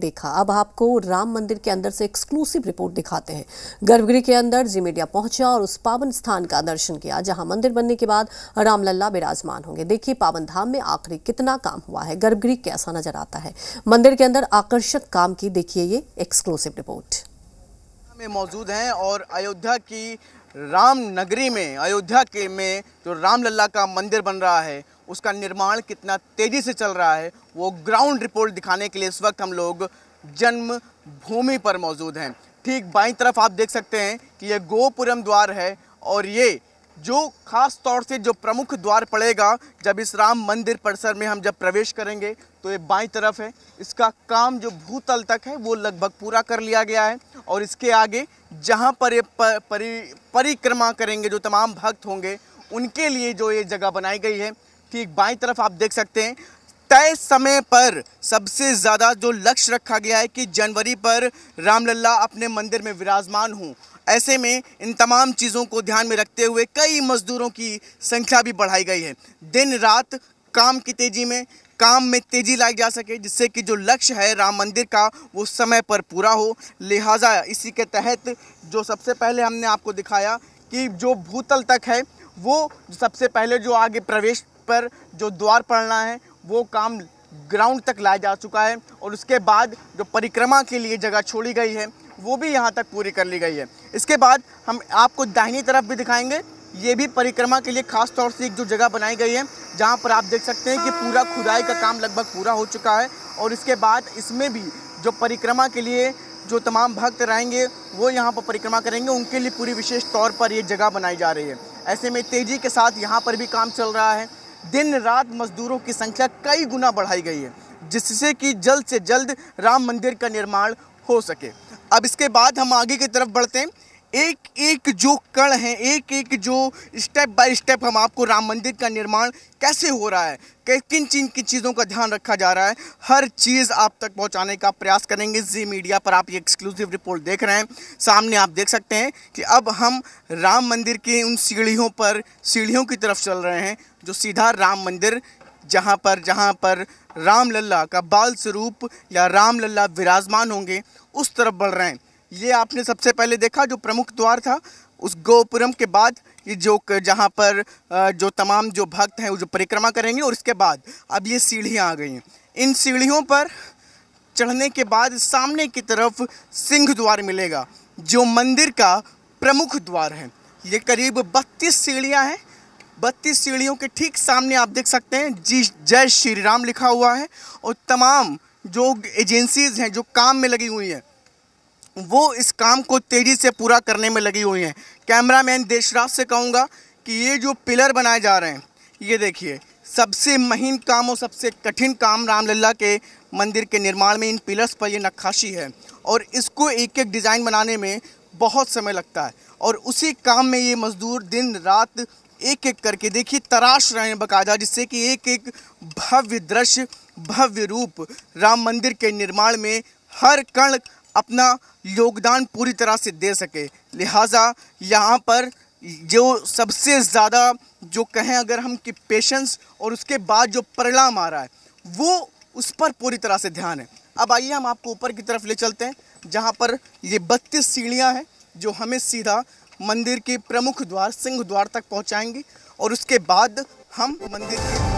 देखा अब आपको राम मंदिर के अंदर से एक्सक्लूसिव रिपोर्ट दिखाते हैं गर्भगृह के अंदर जी मीडिया पहुंचा और उस पावन स्थान का दर्शन किया जहां मंदिर बनने के बाद रामलला विराजमान होंगे देखिए पावन धाम में आखिरी कितना काम हुआ है गर्भगृह कैसा नजर आता है मंदिर के अंदर आकर्षक काम की देखिए ये एक्सक्लूसिव रिपोर्ट में मौजूद है और अयोध्या की राम नगरी में अयोध्या के में जो रामलला का मंदिर बन रहा है उसका निर्माण कितना तेज़ी से चल रहा है वो ग्राउंड रिपोर्ट दिखाने के लिए इस वक्त हम लोग जन्म भूमि पर मौजूद हैं ठीक बाई तरफ आप देख सकते हैं कि ये गोपुरम द्वार है और ये जो खास तौर से जो प्रमुख द्वार पड़ेगा जब इस राम मंदिर परिसर में हम जब प्रवेश करेंगे तो ये बाई तरफ है इसका काम जो भूतल तक है वो लगभग पूरा कर लिया गया है और इसके आगे जहाँ पर ये परि, परिक्रमा करेंगे जो तमाम भक्त होंगे उनके लिए जो ये जगह बनाई गई है ठीक बाई तरफ आप देख सकते हैं तय समय पर सबसे ज़्यादा जो लक्ष्य रखा गया है कि जनवरी पर रामलला अपने मंदिर में विराजमान हों ऐसे में इन तमाम चीज़ों को ध्यान में रखते हुए कई मजदूरों की संख्या भी बढ़ाई गई है दिन रात काम की तेज़ी में काम में तेज़ी लाई जा सके जिससे कि जो लक्ष्य है राम मंदिर का वो समय पर पूरा हो लिहाजा इसी के तहत जो सबसे पहले हमने आपको दिखाया कि जो भूतल तक है वो सबसे पहले जो आगे प्रवेश पर जो द्वार पड़ना है वो काम ग्राउंड तक लाया जा चुका है और उसके बाद जो परिक्रमा के लिए जगह छोड़ी गई है वो भी यहाँ तक पूरी कर ली गई है इसके बाद हम आपको दाहिनी तरफ भी दिखाएंगे ये भी परिक्रमा के लिए खास तौर से एक जो जगह बनाई गई है जहाँ पर आप देख सकते हैं कि पूरा खुदाई का काम लगभग पूरा हो चुका है और इसके बाद इसमें भी जो परिक्रमा के लिए जो तमाम भक्त रहेंगे वो यहाँ पर परिक्रमा करेंगे उनके लिए पूरी विशेष तौर पर ये जगह बनाई जा रही है ऐसे में तेज़ी के साथ यहाँ पर भी काम चल रहा है दिन रात मजदूरों की संख्या कई गुना बढ़ाई गई है जिससे कि जल्द से जल्द राम मंदिर का निर्माण हो सके अब इसके बाद हम आगे की तरफ बढ़ते हैं एक एक जो कण है एक एक जो स्टेप बाय स्टेप हम आपको राम मंदिर का निर्माण कैसे हो रहा है किन किन किन चीज़ों का ध्यान रखा जा रहा है हर चीज़ आप तक पहुंचाने का प्रयास करेंगे जी मीडिया पर आप ये एक्सक्लूसिव रिपोर्ट देख रहे हैं सामने आप देख सकते हैं कि अब हम राम मंदिर के उन सीढ़ियों पर सीढ़ियों की तरफ चल रहे हैं जो सीधा राम मंदिर जहाँ पर जहाँ पर राम लल्ला का बाल स्वरूप या राम लल्ला विराजमान होंगे उस तरफ बढ़ रहे हैं ये आपने सबसे पहले देखा जो प्रमुख द्वार था उस गोपुरम के बाद ये जो जहाँ पर जो तमाम जो भक्त हैं वो जो परिक्रमा करेंगे और इसके बाद अब ये सीढ़ियाँ आ गई हैं इन सीढ़ियों पर चढ़ने के बाद सामने की तरफ सिंह द्वार मिलेगा जो मंदिर का प्रमुख द्वार है ये करीब बत्तीस सीढ़ियाँ हैं बत्तीस सीढ़ियों के ठीक सामने आप देख सकते हैं जी जय श्री राम लिखा हुआ है और तमाम जो एजेंसीज़ हैं जो काम में लगी हुई हैं वो इस काम को तेज़ी से पूरा करने में लगी हुई हैं कैमरामैन देशराज से कहूँगा कि ये जो पिलर बनाए जा रहे हैं ये देखिए सबसे महीन काम और सबसे कठिन काम रामलला के मंदिर के निर्माण में इन पिलर्स पर ये नक्काशी है और इसको एक एक डिज़ाइन बनाने में बहुत समय लगता है और उसी काम में ये मज़दूर दिन रात एक एक करके देखिए तराश रहे हैं बकायदा जिससे कि एक एक भव्य दृश्य भव्य रूप राम मंदिर के निर्माण में हर कण अपना योगदान पूरी तरह से दे सके लिहाजा यहाँ पर जो सबसे ज़्यादा जो कहें अगर हम कि पेशेंस और उसके बाद जो परिणाम आ रहा है वो उस पर पूरी तरह से ध्यान है अब आइए हम आपको ऊपर की तरफ ले चलते हैं जहाँ पर ये बत्तीस सीढ़ियाँ हैं जो हमें सीधा मंदिर के प्रमुख द्वार सिंह द्वार तक पहुँचाएंगी और उसके बाद हम मंदिर के